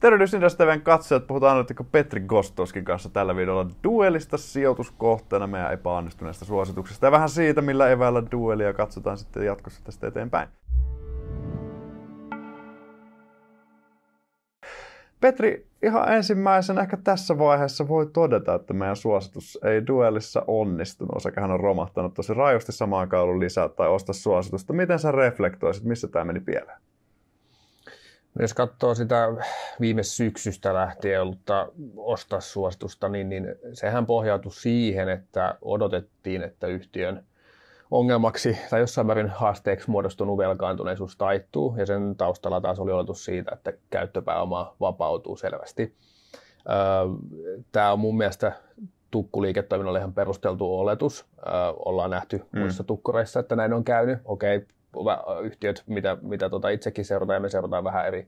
Tervehdys Industry katsojat, puhutaan analytikko Petri Gostoskin kanssa tällä videolla duelista sijoituskohteena meidän epäonnistuneesta suosituksesta ja vähän siitä, millä eväällä duelia katsotaan sitten jatkossa tästä eteenpäin. Petri, ihan ensimmäisenä ehkä tässä vaiheessa voi todeta, että meidän suositus ei duellissa onnistunut. hän on romahtanut tosi rajusti samaan kaulun lisää tai osta suositusta. Miten sä reflektoisit, missä tämä meni pieleen? Jos katsoo sitä viime syksystä lähtien ollutta ostassuostusta, niin, niin sehän pohjautui siihen, että odotettiin, että yhtiön ongelmaksi tai jossain määrin haasteeksi muodostunut velkaantuneisuus taittuu, ja sen taustalla taas oli oletus siitä, että käyttöpääoma vapautuu selvästi. Tämä on mun mielestä tukkuliiketoiminnalle ihan perusteltu oletus. Ollaan nähty mm. muissa tukkureissa, että näin on käynyt. Okei, yhtiöt, mitä, mitä tota itsekin seurataan ja me seurataan vähän eri,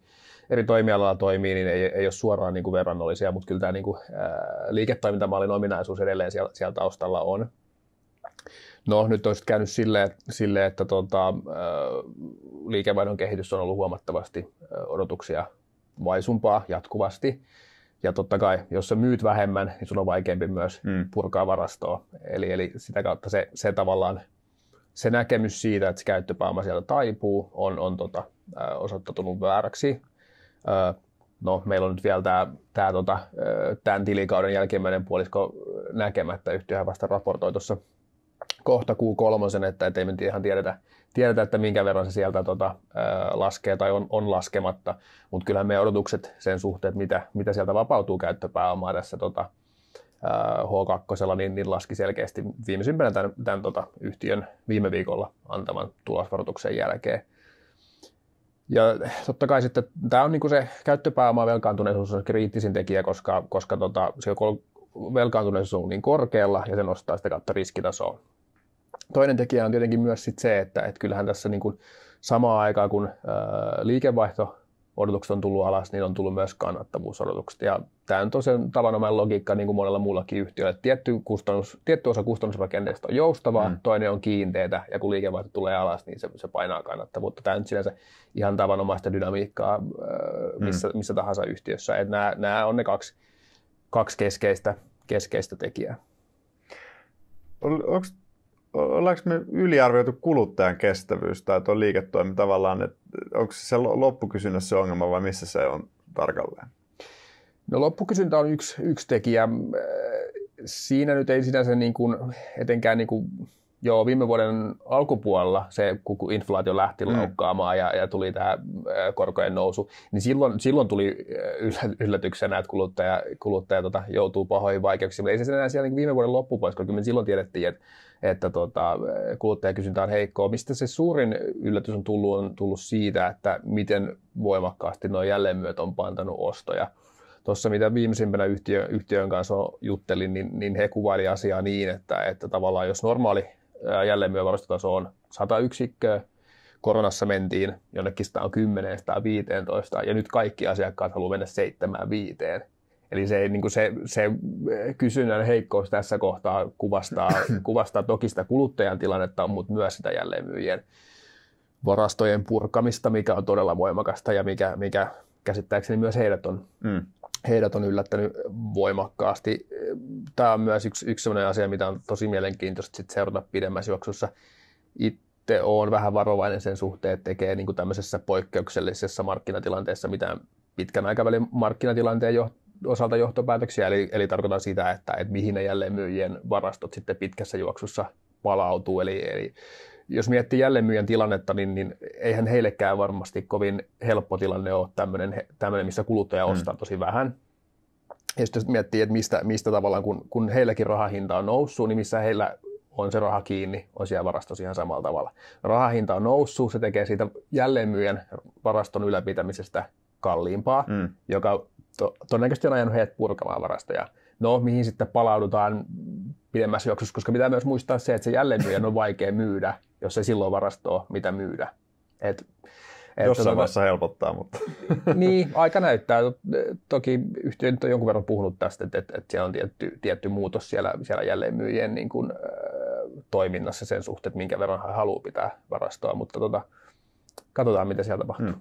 eri toimialalla toimii, niin ei, ei ole suoraan niin kuin verrannollisia, mutta kyllä tämä niin kuin, ää, liiketoimintamallin ominaisuus edelleen siellä, siellä taustalla on. No nyt olisi käynyt silleen, sille, että tota, liikevaihdon kehitys on ollut huomattavasti odotuksia vaisumpaa jatkuvasti. Ja totta kai, jos sä myyt vähemmän, niin sun on vaikeampi myös mm. purkaa varastoa. Eli, eli sitä kautta se, se tavallaan se näkemys siitä, että se käyttöpääoma sieltä taipuu, on, on tota, osoittautunut vääräksi. No, meillä on nyt vielä tämä, tämä tota, tämän tilikauden jälkimmäinen puolisko näkemättä. Yhtiöhän vasta raportoi tuossa kohta Q3, että ei me ihan tiedetä, tiedetä, että minkä verran se sieltä tota, laskee tai on, on laskematta. Mutta kyllähän meidän odotukset sen suhteen, että mitä, mitä sieltä vapautuu käyttöpääomaa tässä tota, H2, äh, niin, niin laski selkeästi viimeisimpänä tämän, tämän tota, yhtiön viime viikolla antaman tulosvaroituksen jälkeen. Ja totta kai sitten tämä on niin se käyttöpääoma velkaantuneisuus on kriittisin tekijä, koska, koska tota, se kun velkaantuneisuus on niin korkealla ja se nostaa sitä kautta riskitasoa. Toinen tekijä on tietenkin myös sit se, että et kyllähän tässä niin kuin samaan aikaan kun ää, äh, liikevaihto odotukset on tullut alas, niin on tullut myös kannattavuusodotukset. Ja tämä on sen tavanomainen logiikka niin kuin monella muullakin yhtiöllä. Tietty, kustannus, tietty osa kustannusrakenteesta on joustavaa, mm. toinen on kiinteitä, ja kun liikevaihto tulee alas, niin se, se painaa kannattavuutta. Tämä on sinänsä ihan tavanomaista dynamiikkaa öö, mm. missä, mm. missä tahansa yhtiössä. että nämä, nämä on ne kaksi, kaksi keskeistä, keskeistä tekijää. onko ollaanko me yliarvioitu kuluttajan kestävyys tai tuo liiketoimi tavallaan, että onko se loppukysynnässä se ongelma vai missä se on tarkalleen? No loppukysyntä on yksi, yksi tekijä. Siinä nyt ei sinänsä niin kuin, etenkään niin kuin Joo, viime vuoden alkupuolella se, kun inflaatio lähti mm. ja, ja tuli tämä äh, korkojen nousu, niin silloin, silloin tuli äh, yllätyksenä, että kuluttaja, kuluttaja tota, joutuu pahoihin vaikeuksiin. Mutta ei se enää siellä niin viime vuoden loppupuolella, koska me silloin tiedettiin, että, että tota, äh, kuluttajakysyntä on heikkoa. Mistä se suurin yllätys on tullut, on tullut siitä, että miten voimakkaasti nuo jälleenmyöt on pantanut ostoja tuossa mitä viimeisimpänä yhtiö, yhtiön kanssa juttelin, niin, niin he kuvailivat asiaa niin, että, että tavallaan jos normaali jälleenmyövarustotaso on 100 yksikköä. Koronassa mentiin jonnekin 110, 115 ja nyt kaikki asiakkaat haluaa mennä 7 viiteen. Eli se, niin kuin se, se kysynnän heikkous tässä kohtaa kuvastaa, kuvastaa toki sitä kuluttajan tilannetta, mutta myös sitä jälleenmyyjien varastojen purkamista, mikä on todella voimakasta ja mikä, mikä käsittääkseni myös heidät on, mm. heidät on yllättänyt voimakkaasti. Tämä on myös yksi, yksi sellainen asia, mitä on tosi mielenkiintoista sit seurata pidemmässä juoksussa. Itse olen vähän varovainen sen suhteen, että tekee niin kuin tämmöisessä poikkeuksellisessa markkinatilanteessa mitään pitkän aikavälin markkinatilanteen jo, osalta johtopäätöksiä, eli, eli tarkoitan sitä, että, että mihin ne jälleen myyjien varastot sitten pitkässä juoksussa palautuu, eli, eli jos miettii jälleenmyyjän tilannetta, niin, niin eihän heillekään varmasti kovin helppo tilanne ole tämmöinen, tämmöinen missä kuluttaja mm. ostaa mm. tosi vähän. Ja sitten jos miettii, että mistä, mistä tavallaan, kun, kun heilläkin rahahinta on noussut, niin missä heillä on se raha kiinni, on siellä varastossa ihan samalla tavalla. Rahahinta on noussut, se tekee siitä jälleenmyyjän varaston ylläpitämisestä kalliimpaa, mm. joka to, todennäköisesti on ajanut heidät purkamaan varastoja no mihin sitten palaudutaan pidemmässä juoksussa, koska pitää myös muistaa se, että se jälleenmyyjän on vaikea myydä, jos ei silloin varastoa, mitä myydä. Et, et Jossain tuota, vaiheessa helpottaa, mutta... niin, aika näyttää. Toki yhtiö nyt on jonkun verran puhunut tästä, että, että, että siellä on tietty, tietty muutos siellä, siellä jälleenmyyjien niin kuin, äh, toiminnassa sen suhteen, että minkä verran hän haluaa pitää varastoa, mutta tuota, katsotaan, mitä siellä tapahtuu. Hmm.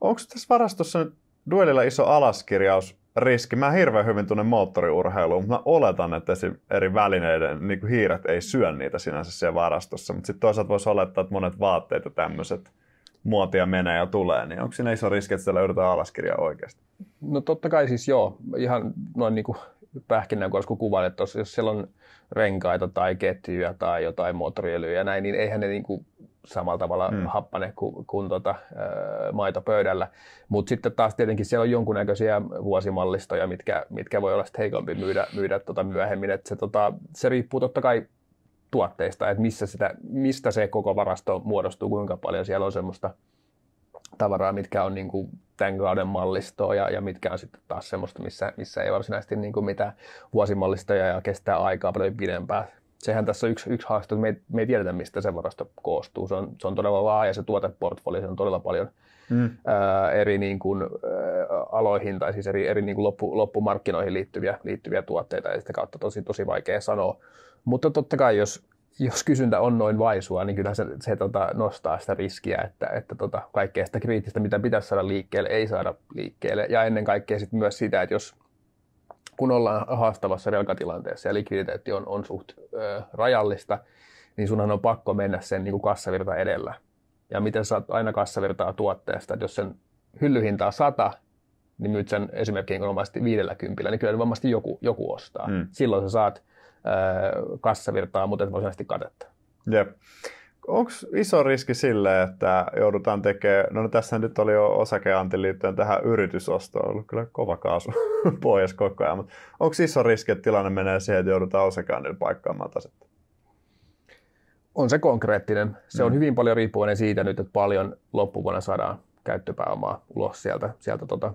Onko tässä varastossa nyt Duelilla iso alaskirjaus riski. Mä hirveän hyvin tunnen moottoriurheilua, mutta mä oletan, että eri välineiden niin kuin hiiret ei syö niitä sinänsä siellä varastossa. Mutta sitten toisaalta voisi olettaa, että monet vaatteet ja tämmöiset muotia menee ja tulee, niin onko siinä iso riski, että siellä yritetään alaskirjaa oikeasti? No totta kai siis joo, ihan noin niin kuin pähkinän koska kuvan, että jos siellä on renkaita tai ketjuja tai jotain moottoriöljyä ja näin, niin eihän ne niin kuin samalla tavalla hmm. happane kuin, kuin tuota, maito pöydällä. Mutta sitten taas tietenkin siellä on jonkunnäköisiä vuosimallistoja, mitkä, mitkä voi olla heikompi myydä, myydä tuota myöhemmin. Et se, tota, se riippuu totta kai tuotteista, että missä sitä, mistä se koko varasto muodostuu, kuinka paljon siellä on semmoista tavaraa, mitkä on niin kuin tämän kauden mallistoa ja, ja mitkä on sitten taas semmoista, missä, missä ei varsinaisesti niin kuin mitään vuosimallistoja ja kestää aikaa paljon pidempään sehän tässä on yksi, yksi haaste, että me ei, me ei tiedetä, mistä se varasto koostuu. Se on, se on todella laaja se tuoteportfolio, se on todella paljon mm. ää, eri niin kuin, ä, aloihin tai siis eri, eri niin kuin loppu, loppumarkkinoihin liittyviä, liittyviä tuotteita ja sitä kautta tosi, tosi vaikea sanoa. Mutta totta kai, jos, jos kysyntä on noin vaisua, niin kyllä se, se tota, nostaa sitä riskiä, että, että tota, kaikkea sitä kriittistä, mitä pitäisi saada liikkeelle, ei saada liikkeelle. Ja ennen kaikkea sit myös sitä, että jos kun ollaan haastavassa velkatilanteessa ja likviditeetti on, on suht ö, rajallista, niin sunhan on pakko mennä sen niin kuin kassavirta edellä. Ja miten saat aina kassavirtaa tuotteesta, että jos sen hyllyhinta on 100, niin myyt sen esimerkiksi viidellä 50, niin kyllä varmasti joku, joku ostaa. Mm. Silloin sä saat ö, kassavirtaa, mutta et voi katetta. Jep onko iso riski sille, että joudutaan tekemään, no, no tässä nyt oli jo osakeanti liittyen tähän yritysostoon, ollut kyllä kova kaasu pois koko ajan, mutta onko iso riski, että tilanne menee siihen, että joudutaan osakeantilla paikkaamaan taas? On se konkreettinen. Se mm. on hyvin paljon riippuvainen siitä nyt, että paljon loppuvuonna saadaan käyttöpääomaa ulos sieltä, sieltä tota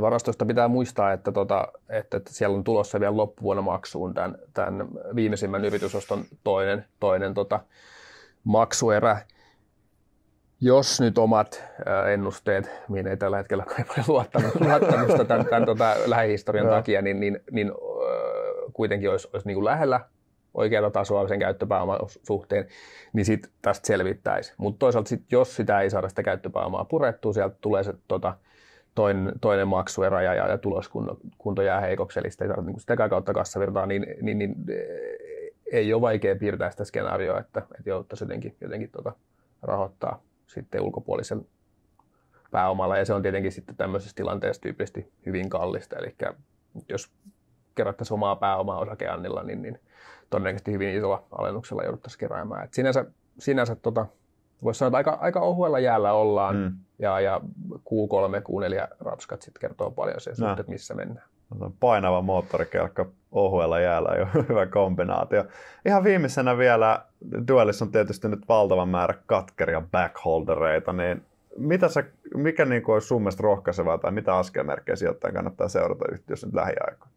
varastosta pitää muistaa, että, tota, että, että siellä on tulossa vielä loppuvuonna maksuun tämän, tämän viimeisimmän yritysoston toinen, toinen tota, maksuerä. Jos nyt omat äh, ennusteet, mihin ei tällä hetkellä ole paljon luottanut, luottamusta tämän, tämän tota, lähihistorian no. takia, niin, niin, niin äh, kuitenkin olisi, olisi niin kuin lähellä oikeata tasoa sen käyttöpääoman suhteen, niin sit tästä selvittäisi. Mutta toisaalta sit, jos sitä ei saada sitä käyttöpääomaa purettua, sieltä tulee se tota, toinen, toinen maksuera ja, ja, ja tuloskunto jää heikoksi, eli sitä ei saada niin sitä kautta kassavirtaa, niin, niin, niin ei ole vaikea piirtää sitä skenaarioa, että, että jouduttaisiin jotenkin, jotenkin tota, rahoittaa sitten ulkopuolisen pääomalla. Ja se on tietenkin sitten tämmöisessä tilanteessa tyypillisesti hyvin kallista. Eli jos kerättäisiin omaa pääomaa osakeannilla, niin, niin todennäköisesti hyvin isolla alennuksella jouduttaisiin keräämään. Et sinänsä sinänsä tota, voisi sanoa, että aika, aika ohuella jäällä ollaan. Mm. Ja, ja Q3, Q4 rapskat sitten kertoo paljon sen no. suhteen, missä mennään. Painava moottorikelkka ohuella jäällä jo hyvä kombinaatio. Ihan viimeisenä vielä, duelissa on tietysti nyt valtavan määrä katkeria backholdereita, niin mitä sä, mikä niin kuin olisi sun mielestä rohkaisevaa tai mitä askelmerkkejä sijoittajan kannattaa seurata yhtiössä nyt lähiaikoina?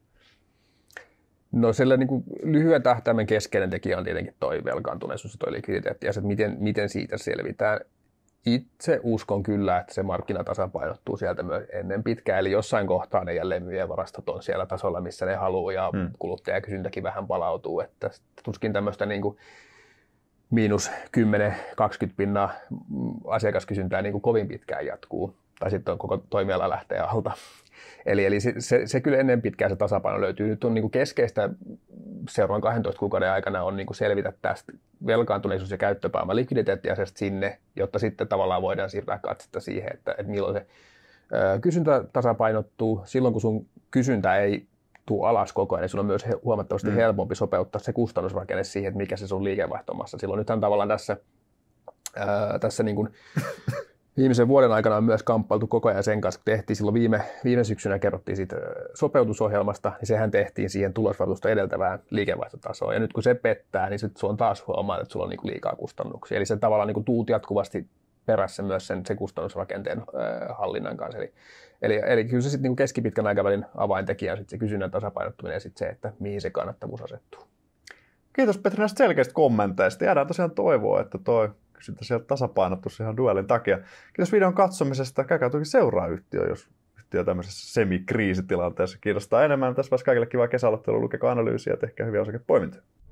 No sillä niin lyhyen tähtäimen keskeinen tekijä on tietenkin toi velkaantuneisuus ja toi likviditeetti ja se, että miten, miten siitä selvitään itse uskon kyllä, että se markkina tasapainottuu sieltä myös ennen pitkään. eli jossain kohtaa ne jälleen varastot on siellä tasolla, missä ne haluaa, ja hmm. kuluttajakysyntäkin vähän palautuu, että tuskin tämmöistä niin kuin miinus 10-20 pinnaa mm, asiakaskysyntää niin kuin kovin pitkään jatkuu, tai sitten koko toimiala lähtee alta. Eli, eli se, se, se kyllä ennen pitkään se tasapaino löytyy. Nyt on niin kuin keskeistä seuraavan 12 kuukauden aikana on niin kuin selvitä tästä velkaantuneisuus- ja käyttöpääoma likviditeettiasiasta sinne, jotta sitten tavallaan voidaan siirtää katsetta siihen, että, että milloin se kysyntä tasapainottuu. Silloin kun sun kysyntä ei tuu alas koko ajan, niin on myös huomattavasti mm. helpompi sopeuttaa se kustannusrakenne siihen, että mikä se sun liikevaihtomassa. Silloin nythän tavallaan tässä, ää, tässä niin kuin Viimeisen vuoden aikana on myös kamppailtu koko ajan sen kanssa, kun tehtiin silloin viime, viime syksynä kerrottiin siitä sopeutusohjelmasta, niin sehän tehtiin siihen tulosvaroitusta edeltävään liikevaihtotasoon. Ja nyt kun se pettää, niin sitten on taas huomaa, että sulla on niinku liikaa kustannuksia. Eli se tavallaan niinku tuut jatkuvasti perässä myös sen, sen kustannusrakenteen äh, hallinnan kanssa. Eli, eli, eli kyllä se sitten niinku keskipitkän aikavälin avaintekijä on sitten se kysynnän tasapainottuminen ja sitten se, että mihin se kannattavuus asettuu. Kiitos Petri näistä selkeistä kommenteista. Jäädään tosiaan toivoa, että toi sitä sieltä tasapainottu ihan duelin takia. Kiitos videon katsomisesta. Käykää toki seuraa yhtiö, jos yhtiö tämmöisessä semikriisitilanteessa kiinnostaa enemmän. Tässä vaiheessa kaikille kivaa kesäaloittelua, Lukeko analyysiä ja tehkää hyviä osakepoimintoja.